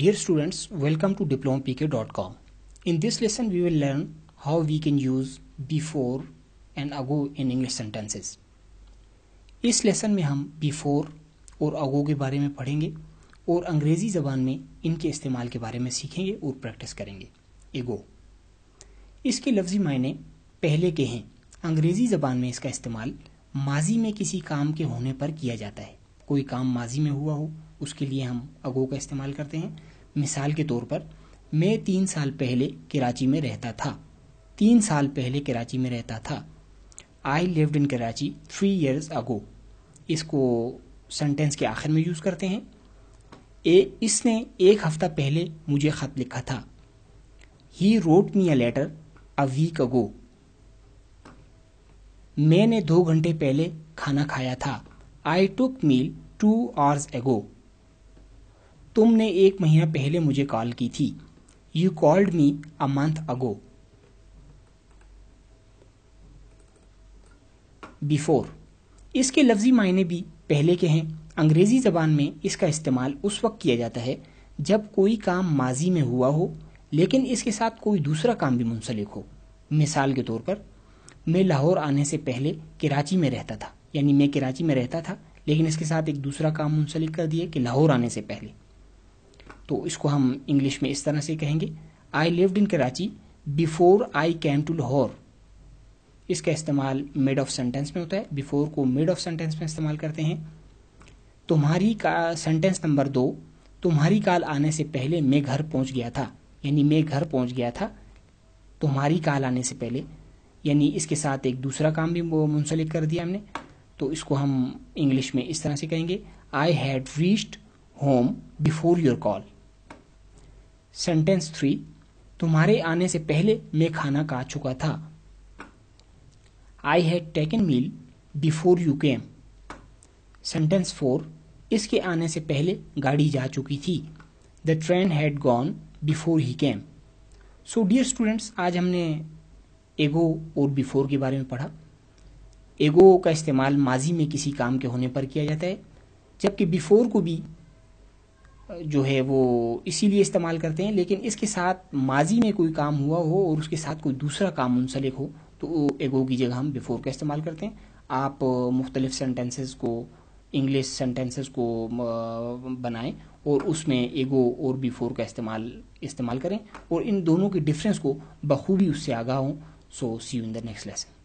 Dear students, welcome to diplomapk.com. In this lesson, we will learn how we can use before and ago in English sentences. इस lesson में हम before और अगो के बारे में पढ़ेंगे और अंग्रेज़ी ज़बान में इनके इस्तेमाल के बारे में सीखेंगे और प्रैक्टिस करेंगे एगो इसके लफ्ज़ी मायने पहले के हैं अंग्रेज़ी ज़बान में इसका इस्तेमाल माजी में किसी काम के होने पर किया जाता है कोई काम माजी में हुआ हो उसके लिए हम अगो का इस्तेमाल करते हैं मिसाल के तौर पर मैं तीन साल पहले कराची में रहता था तीन साल पहले कराची में रहता था I lived in Karachi three years ago इसको सेंटेंस के आखिर में यूज़ करते हैं ए इसने एक हफ्ता पहले मुझे ख़त लिखा था he wrote me a letter a week ago मैंने दो घंटे पहले खाना खाया था आई टुक मील टू आवर्स एगो तुमने एक महीना पहले मुझे कॉल की थी you called me a month ago before इसके लफ्जी मायने भी पहले के हैं अंग्रेज़ी ज़बान में इसका इस्तेमाल उस वक्त किया जाता है जब कोई काम माजी में हुआ हो लेकिन इसके साथ कोई दूसरा काम भी मुंसलिक हो मिसाल के तौर पर मैं लाहौर आने से पहले कराची में रहता था यानी मैं कराची में रहता था लेकिन इसके साथ एक दूसरा काम मुंसलिक कर दिया कि लाहौर आने से पहले तो इसको हम इंग्लिश में इस तरह से कहेंगे I lived in Karachi before I came to Lahore इसका इस्तेमाल मिड ऑफ सेंटेंस में होता है बिफोर को मिड ऑफ सेंटेंस में इस्तेमाल करते हैं तुम्हारी का सेंटेंस नंबर दो तुम्हारी काल आने से पहले मैं घर पहुंच गया था यानी मैं घर पहुंच गया था तुम्हारी काल आने से पहले यानी इसके साथ एक दूसरा काम भी मुंसलिक कर दिया हमने तो इसको हम इंग्लिश में इस तरह से कहेंगे I had reached home before your call sentence three तुम्हारे आने से पहले मैं खाना खा चुका था I had taken meal before you came sentence four इसके आने से पहले गाड़ी जा चुकी थी the train had gone before he came so dear students आज हमने एगो और बिफोर के बारे में पढ़ा एगो का इस्तेमाल माजी में किसी काम के होने पर किया जाता है जबकि बिफोर को भी जो है वो इसीलिए इस्तेमाल करते हैं लेकिन इसके साथ माजी में कोई काम हुआ हो और उसके साथ कोई दूसरा काम मुंसलिक हो तो एगो की जगह हम बिफोर का इस्तेमाल करते हैं आप मुख्तलिफ सेंटेंसेस को इंग्लिश सेंटेंसेस को बनाएं और उसमें एगो और बिफोर का इस्तेमाल इस्तेमाल करें और इन दोनों के डिफरेंस को बखूबी उससे आगाह हों so see you in the next lesson